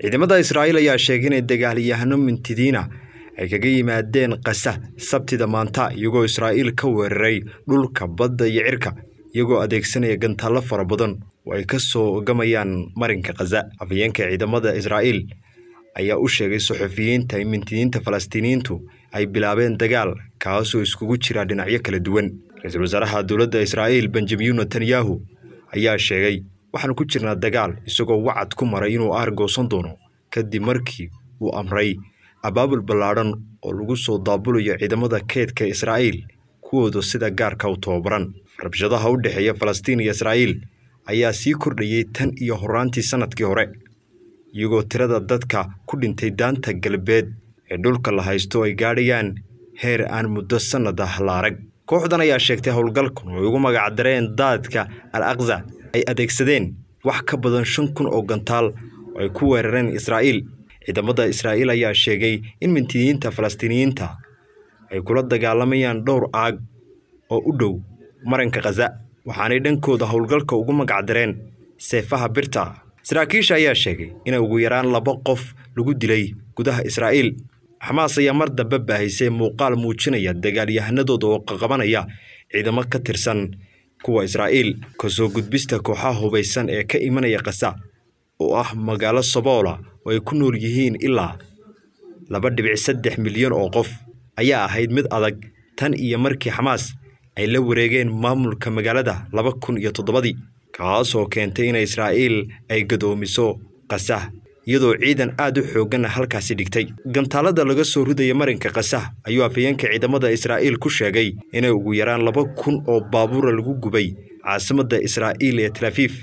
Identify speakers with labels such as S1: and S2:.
S1: ciidamada israa'iil ayaa sheegay inay dagaalyahano mintidiina ay kaga yimaadeen kasa sabtida maanta iyagoo israa'iil ka weeraray dhulka badda iyo cirka iyagoo adeegsanaya gantaallo fara badan oo ay ka soo gamayaan marinka khaza afhayeenka ciidamada israa'iil ayaa u sheegay saxufiyiinta in mintidiinta falastiiniyiintu ay bilaabeen dagaal kaasoo iskugu jira dhinacyo kala duwan ra-iisul wasaaraha dowladda israa'iil benjamin netanyahu ayaa sheegay waxaanu ku jirnaa dagaal isagoo wacad ku maray inuu aargoosan doono kadib markii uu amray abaabul ballaadhan oo lagu soo daabulayo ciidamada keydka israa'iil kuwooda sida gaarka u tababaran rabshadaha u dhexeeya falastiin iyo israa'iil ayaa sii kordhayey tan iyo horraantii sannadkii hore iyagoo tirada dadka ku dhintay daanta galbeed ee dhulka la haysto ay gaadhayaan heer aan muddo sannad ah la arag kooxdan ayaa sheegtay howlgalkun oo ay ugu magac dareen daadka al aksa ay adeegsadeen wax ka badan shan kun oo gantaal oo ay ku weerareen israa'iil ciidamada israa'iil ayaa sheegay in mintiyiinta falastiiniyiinta ay kula dagaalamayaan dhowr aag oo u dhow maranka khaza waxaanay dhankooda howlgalka ugu magacdareen seefaha birta saraakiisha ayaa sheegay inay ugu yaraan laba qof lagu dilay gudaha israa'iil xamaas ayaa mar dambe baahisay muuqaal muujinaya dagaalyahanadooda oo qaqabanaya ciidamo ka tirsan kuwa israa'iil kasoo gudbista kooxaha hubaysan ee ka imanaya khaza oo ah magaalo saboola oo ay ku nool yihiin ilaa laba dhibic saddex milyan oo qof ayaa ahayd mid adag tan iyo markii xamaas ay la wareegeen maamulka magaalada laba kun iyo toddobadii kaasoo keentay in israa'iil ay gadoomiso khaza iyadoo ciidan aad u xooganna halkaasi dhigtay gantaalada laga soo ridaya marinka kasa ayuu afayeenka ciidamada israa'iil ku sheegay inay ugu yaraan laba kun oo baabuura lagu gubay caasimadda israa'iil ee talafiif